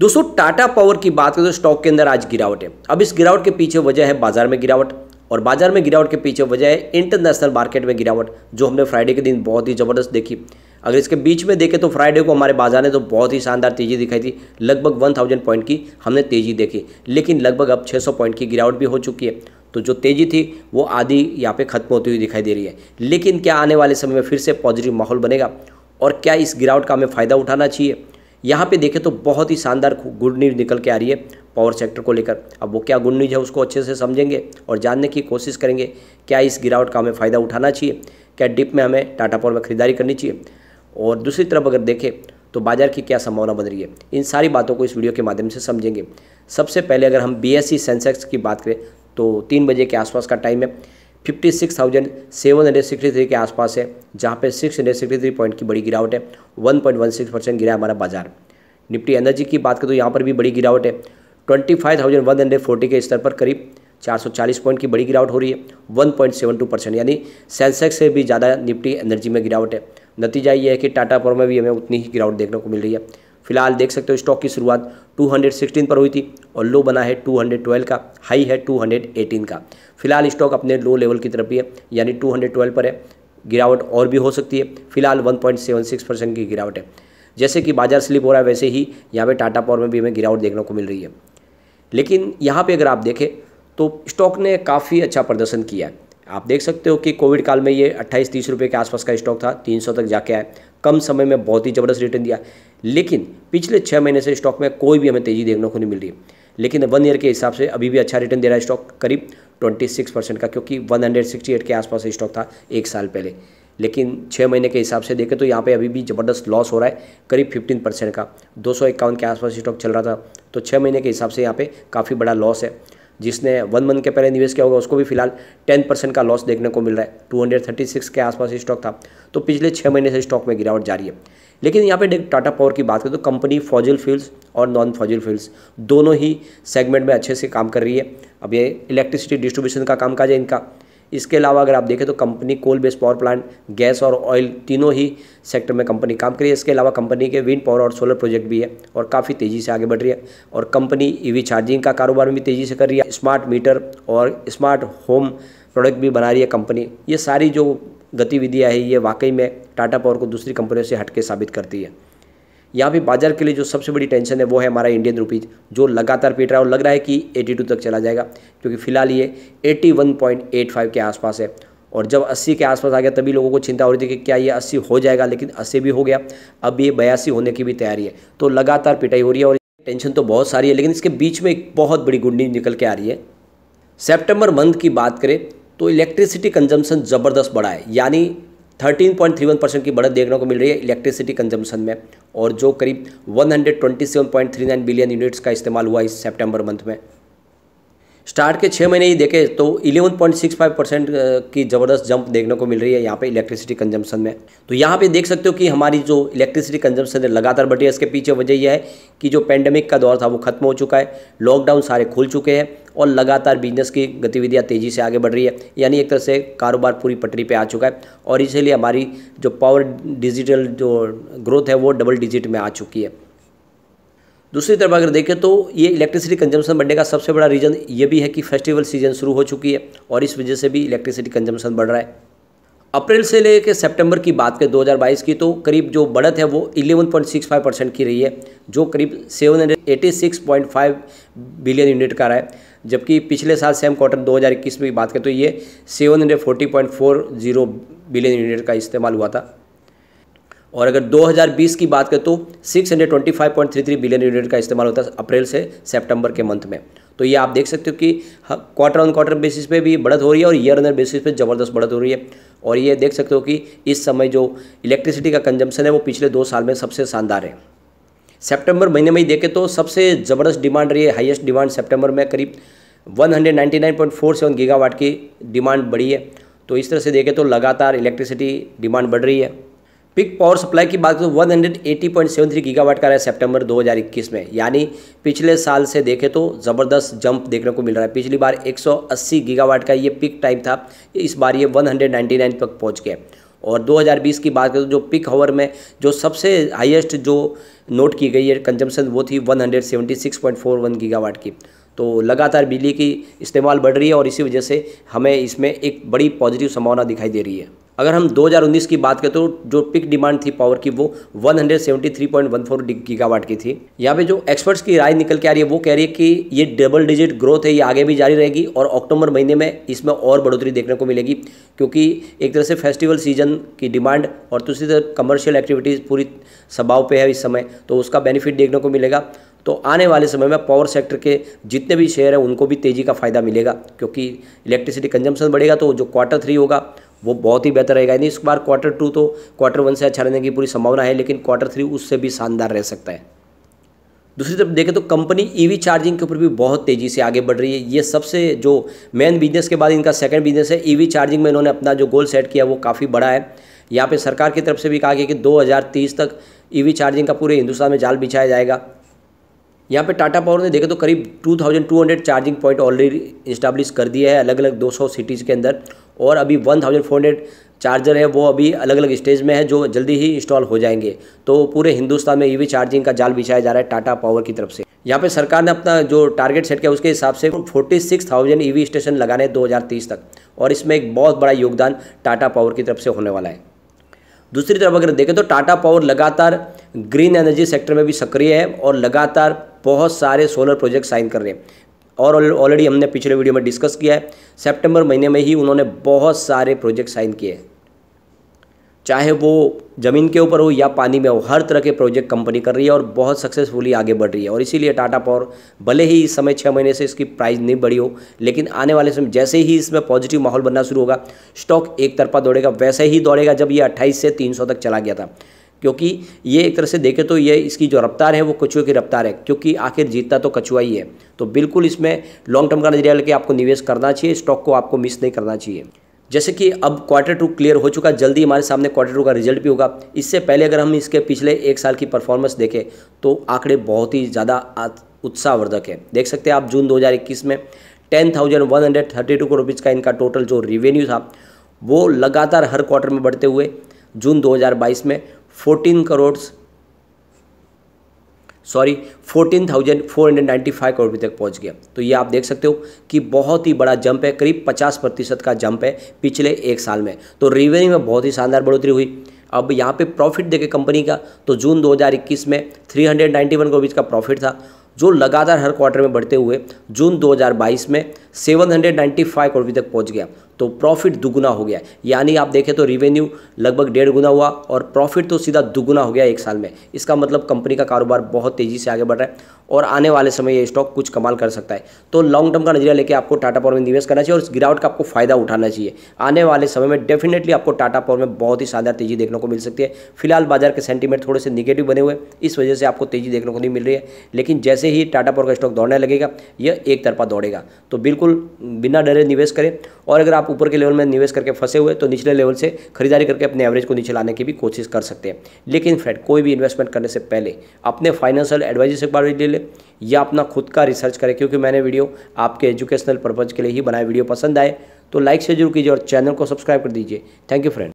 दोस्तों टाटा पावर की बात करें तो स्टॉक के अंदर आज गिरावट है अब इस गिरावट के पीछे वजह है बाजार में गिरावट और बाजार में गिरावट के पीछे वजह है इंटरनेशनल मार्केट में गिरावट जो हमने फ्राइडे के दिन बहुत ही ज़बरदस्त देखी अगर इसके बीच में देखें तो फ्राइडे को हमारे बाजार ने तो बहुत ही शानदार तेज़ी दिखाई थी लगभग 1000 पॉइंट की हमने तेज़ी देखी लेकिन लगभग अब 600 पॉइंट की गिरावट भी हो चुकी है तो जो तेज़ी थी वो आधी यहाँ पे खत्म होती हुई दिखाई दे रही है लेकिन क्या आने वाले समय में फिर से पॉजिटिव माहौल बनेगा और क्या इस गिरावट का हमें फ़ायदा उठाना चाहिए यहाँ पे देखें तो बहुत ही शानदार गुड न्यूज़ निकल के आ रही है पावर सेक्टर को लेकर अब वो क्या गुड न्यूज़ है उसको अच्छे से समझेंगे और जानने की कोशिश करेंगे क्या इस गिरावट का हमें फ़ायदा उठाना चाहिए क्या डिप में हमें टाटा पावर में खरीदारी करनी चाहिए और दूसरी तरफ अगर देखें तो बाजार की क्या संभावना बन रही है इन सारी बातों को इस वीडियो के माध्यम से समझेंगे सबसे पहले अगर हम बी सेंसेक्स e की बात करें तो तीन बजे के आसपास का टाइम है fifty six thousand seven hundred sixty three के आसपास है जहाँ पे six hundred sixty three point की बड़ी गिरावट है one point one six percent गिरा हमारा बाजार निफ्टी एनर्जी की बात करें तो यहाँ पर भी बड़ी गिरावट है twenty five thousand one hundred forty के स्तर पर करीब 440 पॉइंट की बड़ी गिरावट हो रही है 1.72 परसेंट यानी सेंसेक्स से भी ज़्यादा निफ्टी एनर्जी में गिरावट है नतीजा ये है कि टाटा पावर में भी हमें उतनी ही गिरावट देखने को मिल रही है फिलहाल देख सकते हो स्टॉक की शुरुआत 216 पर हुई थी और लो बना है 212 का हाई है 218 का फिलहाल स्टॉक अपने लो लेवल की तरफ भी है यानी 212 पर है गिरावट और भी हो सकती है फिलहाल 1.76 परसेंट की गिरावट है जैसे कि बाजार स्लिप हो रहा है वैसे ही यहाँ पे टाटा पावर में भी हमें गिरावट देखने को मिल रही है लेकिन यहाँ पर अगर आप देखें तो स्टॉक ने काफ़ी अच्छा प्रदर्शन किया है आप देख सकते हो कि कोविड काल में ये अट्ठाईस तीस रुपये के आसपास का स्टॉक था 300 तक जाके आए कम समय में बहुत ही ज़बरदस्त रिटर्न दिया लेकिन पिछले छः महीने से स्टॉक में कोई भी हमें तेज़ी देखने को नहीं मिल रही है लेकिन वन ईयर के हिसाब से अभी भी अच्छा रिटर्न दे रहा है स्टॉक करीब 26 परसेंट का क्योंकि 168 के आसपास स्टॉक था एक साल पहले लेकिन छः महीने के हिसाब से देखें तो यहाँ पे अभी भी ज़बरदस्त लॉस हो रहा है करीब 15 परसेंट का दो के आसपास स्टॉक चल रहा था तो छः महीने के हिसाब से यहाँ पे काफ़ी बड़ा लॉस है जिसने वन मंथ के पहले निवेश किया होगा उसको भी फिलहाल टेन परसेंट का लॉस देखने को मिल रहा है टू हंड्रेड थर्टी सिक्स के आसपास स्टॉक था तो पिछले छः महीने से स्टॉक में गिरावट जारी है लेकिन यहाँ पे टाटा पावर की बात करें तो कंपनी फॉजिल फील्ड्स और नॉन फॉजिल फील्ड्स दोनों ही सेगमेंट में अच्छे से काम कर रही है अब ये इलेक्ट्रिसिटी डिस्ट्रीब्यूशन का काम काज है इनका इसके अलावा अगर आप देखें तो company coal based power plant gas और ऑयल तीनों ही सेक्टर में कंपनी काम कर रही है इसके अलावा कंपनी के विंड पावर और सोलर प्रोजेक्ट भी है और काफ़ी तेज़ी से आगे बढ़ रही है और कंपनी ईवी चार्जिंग का कारोबार भी तेज़ी से कर रही है स्मार्ट मीटर और स्मार्ट होम प्रोडक्ट भी बना रही है कंपनी ये सारी जो गतिविधियाँ हैं ये वाकई में टाटा पावर को दूसरी कंपनियों से हटके साबित करती है यहाँ पे बाजार के लिए जो सबसे बड़ी टेंशन है वो है हमारा इंडियन रुपीज़ जो लगातार पीट रहा है और लग रहा है कि 82 तक चला जाएगा क्योंकि फिलहाल ये 81.85 के आसपास है और जब 80 के आसपास आ गया तभी लोगों को चिंता हो रही थी कि क्या ये 80 हो जाएगा लेकिन 80 भी हो गया अब ये बयासी होने की भी तैयारी है तो लगातार पिटाई हो रही है और टेंशन तो बहुत सारी है लेकिन इसके बीच में एक बहुत बड़ी गुंडी निकल के आ रही है सेप्टेम्बर मंथ की बात करें तो इलेक्ट्रिसिटी कंजम्पन ज़बरदस्त बढ़ा है यानी 13.31 परसेंट की बढ़त देखने को मिल रही है इलेक्ट्रिसिटी कंजम्पशन में और जो करीब 127.39 बिलियन यूनिट्स का इस्तेमाल हुआ इस सितंबर मंथ में स्टार्ट के छः महीने ही देखे तो 11.65 परसेंट की ज़बरदस्त जंप देखने को मिल रही है यहाँ पे इलेक्ट्रिसिटी कंजम्पशन में तो यहाँ पे देख सकते हो कि हमारी जो इलेक्ट्रिसिटी कंजम्पशन है लगातार बढ़ रही है इसके पीछे वजह यह है कि जो पेंडेमिक का दौर था वो खत्म हो चुका है लॉकडाउन सारे खुल चुके हैं और लगातार बिजनेस की गतिविधियाँ तेज़ी से आगे बढ़ रही है यानी एक तरह से कारोबार पूरी पटरी पर आ चुका है और इसीलिए हमारी जो पावर डिजिटल जो ग्रोथ है वो डबल डिजिट में आ चुकी है दूसरी तरफ अगर देखें तो ये इलेक्ट्रिसिटी कंजम्पशन बढ़ने का सबसे बड़ा रीज़न ये भी है कि फेस्टिवल सीजन शुरू हो चुकी है और इस वजह से भी इलेक्ट्रिसिटी कंजम्पशन बढ़ रहा है अप्रैल से लेकर सितंबर की बात करें 2022 की तो करीब जो बढ़त है वो 11.65 परसेंट की रही है जो करीब 786.5 बिलियन यूनिट का रहा है जबकि पिछले साल सेम क्वार्टर 2021 में बात करें तो ये 740.40 बिलियन यूनिट का इस्तेमाल हुआ था और अगर 2020 की बात करें तो 625.33 बिलियन यूनिट का इस्तेमाल होता है अप्रैल से सितंबर के मंथ में तो ये आप देख सकते हो कि क्वार्टर ऑन क्वार्टर बेसिस पे भी बढ़त हो रही है और ईयर ऑनर बेसिस पे ज़बरदस्त बढ़त हो रही है और ये देख सकते हो कि इस समय जो इलेक्ट्रिसिटी का कंजम्पशन है वो पिछले दो साल में सबसे शानदार है सेप्टेम्बर महीने में ही देखें तो सबसे ज़बरदस्त डिमांड रही है हाइएस्ट डिमांड सेप्टेम्बर में करीब वन गीगावाट की डिमांड बढ़ी है तो इस तरह से देखें तो लगातार इलेक्ट्रिसिटी डिमांड बढ़ रही है पिक पावर सप्लाई की बात करें one hundred eighty point seven three gigawatt का रहा है सितंबर 2021 में यानी पिछले साल से देखें तो ज़बरदस्त जंप देखने को मिल रहा है पिछली बार 180 गीगावाट का ये पिक टाइम था इस बार ये 199 तक पहुंच गया और 2020 की बात करें तो जो पिक हावर में जो सबसे हाईएस्ट जो नोट की गई है कंजम्पन वो थी वन गीगावाट की तो लगातार बिजली की इस्तेमाल बढ़ रही है और इसी वजह से हमें इसमें एक बड़ी पॉजिटिव संभावना दिखाई दे रही है अगर हम 2019 की बात करें तो जो पिक डिमांड थी पावर की वो 173.14 गीगावाट की थी यहाँ पे जो एक्सपर्ट्स की राय निकल के आ रही है वो कह रही है कि ये डबल डिजिट ग्रोथ है ये आगे भी जारी रहेगी और अक्टूबर महीने में इसमें और बढ़ोतरी देखने को मिलेगी क्योंकि एक तरह से फेस्टिवल सीजन की डिमांड और दूसरी तरह कमर्शियल एक्टिविटीज़ पूरी सभाव पर है इस समय तो उसका बेनिफिट देखने को मिलेगा तो आने वाले समय में पावर सेक्टर के जितने भी शेयर हैं उनको भी तेज़ी का फ़ायदा मिलेगा क्योंकि इलेक्ट्रिसिटी कंजम्पशन बढ़ेगा तो जो क्वार्टर थ्री होगा वो बहुत ही बेहतर रहेगा यानी इस बार क्वार्टर टू तो क्वार्टर वन से अच्छा रहने की पूरी संभावना है लेकिन क्वार्टर थ्री उससे भी शानदार रह सकता है दूसरी तरफ देखें तो कंपनी ईवी चार्जिंग के ऊपर भी बहुत तेज़ी से आगे बढ़ रही है ये सबसे जो मेन बिजनेस के बाद इनका सेकंड बिजनेस है ईवी चार्जिंग में इन्होंने अपना जो गोल सेट किया वो काफ़ी बड़ा है यहाँ पे सरकार की तरफ से भी कहा गया कि 2030 तक ईवी चार्जिंग का पूरे हिंदुस्तान में जाल बिछाया जाएगा यहाँ पे टाटा पावर ने देखा तो करीब 2200 चार्जिंग पॉइंट ऑलरेडी इस्टाब्लिश कर दिया है अलग अलग 200 सिटीज़ के अंदर और अभी 1400 चार्जर है वो अभी अलग अलग स्टेज में है जो जल्दी ही इंस्टॉल हो जाएंगे तो पूरे हिंदुस्तान में ई e चार्जिंग का जाल बिछाया जा रहा है टाटा पावर की तरफ से यहाँ पे सरकार ने अपना जो टारगेट सेट किया उसके हिसाब से 46,000 ईवी e स्टेशन लगाने हैं 2030 तक और इसमें एक बहुत बड़ा योगदान टाटा पावर की तरफ से होने वाला है दूसरी तरफ अगर देखें तो टाटा पावर लगातार ग्रीन एनर्जी सेक्टर में भी सक्रिय है और लगातार बहुत सारे सोलर प्रोजेक्ट साइन कर रहे हैं और ऑलरेडी हमने पिछले वीडियो में डिस्कस किया है सितंबर महीने में ही उन्होंने बहुत सारे प्रोजेक्ट साइन किए चाहे वो ज़मीन के ऊपर हो या पानी में हो हर तरह के प्रोजेक्ट कंपनी कर रही है और बहुत सक्सेसफुली आगे बढ़ रही है और इसीलिए टाटा पावर भले ही इस समय छः महीने से इसकी प्राइस नहीं बढ़ी हो लेकिन आने वाले समय जैसे ही इसमें पॉजिटिव माहौल बनना शुरू होगा स्टॉक एक तरफा दौड़ेगा वैसे ही दौड़ेगा जब ये अट्ठाईस से तीन तक चला गया था क्योंकि ये एक तरह से देखें तो ये इसकी जो रफ्तार है वो कछुए की रफ्तार है क्योंकि आखिर जीतता तो कछुआ ही है तो बिल्कुल इसमें लॉन्ग टर्म का नजरिया लेके आपको निवेश करना चाहिए स्टॉक को आपको मिस नहीं करना चाहिए जैसे कि अब क्वार्टर टू क्लियर हो चुका जल्दी हमारे सामने क्वार्टर टू का रिजल्ट भी होगा इससे पहले अगर हम इसके पिछले एक साल की परफॉर्मेंस देखें तो आंकड़े बहुत ही ज़्यादा उत्साहवर्धक है देख सकते हैं आप जून 2021 में ten thousand one hundred thirty two crore rupees का इनका टोटल जो रिवेन्यू था वो लगातार हर क्वार्टर में बढ़ते हुए जून 2022 में fourteen crore sorry fourteen thousand four hundred ninety five crore रुपये तक पहुंच गया तो ये आप देख सकते हो कि बहुत ही बड़ा जंप है करीब पचास प्रतिशत का जंप है पिछले एक साल में तो रेवेन्यू में बहुत ही शानदार बढ़ोतरी हुई अब यहाँ पे प्रॉफिट देखे कंपनी का तो जून 2021 में 391 करोड़ का प्रॉफिट था जो लगातार हर क्वार्टर में बढ़ते हुए जून 2022 में 795 करोड़ तक पहुंच गया तो प्रॉफिट दुगुना हो गया यानी आप देखें तो रिवेन्यू लगभग डेढ़ गुना हुआ और प्रॉफिट तो सीधा दुगुना हो गया एक साल में इसका मतलब कंपनी का कारोबार बहुत तेज़ी से आगे बढ़ रहा है और आने वाले समय ये स्टॉक कुछ कमाल कर सकता है तो लॉन्ग टर्म का नजरिया लेके आपको टाटा पावर में निवेश करना चाहिए और इस गिरावट का आपको फायदा उठाना चाहिए आने वाले समय में डेफिनेटली आपको टाटा पावर में बहुत ही शानदार तेजी देखने को मिल सकती है फिलहाल बाजार के सेंटीमेंट थोड़े से निगेटिव बने हुए इस वजह से आपको तेजी देखने को नहीं मिल रही है लेकिन जैसे ही टाटा पावर का स्टॉक दौड़ने लगेगा यह एक तरफा दौड़ेगा तो बिल्कुल बिना डरे निवेश करें और अगर आप ऊपर के लेवल में निवेश करके फंसे हुए तो निचले लेवल से खरीदारी करके अपने एवरेज को नीचे लाने की भी कोशिश कर सकते हैं लेकिन फ्रेंड कोई भी इन्वेस्टमेंट करने से पहले अपने फाइनेंशियल एडवाइजर से बार ले लें या अपना खुद का रिसर्च करें क्योंकि मैंने वीडियो आपके एजुकेशनल पर्पज़ के लिए ही बनाए वीडियो पसंद आए तो लाइक से जरूर कीजिए और चैनल को सब्सक्राइब कर दीजिए थैंक यू फ्रेंड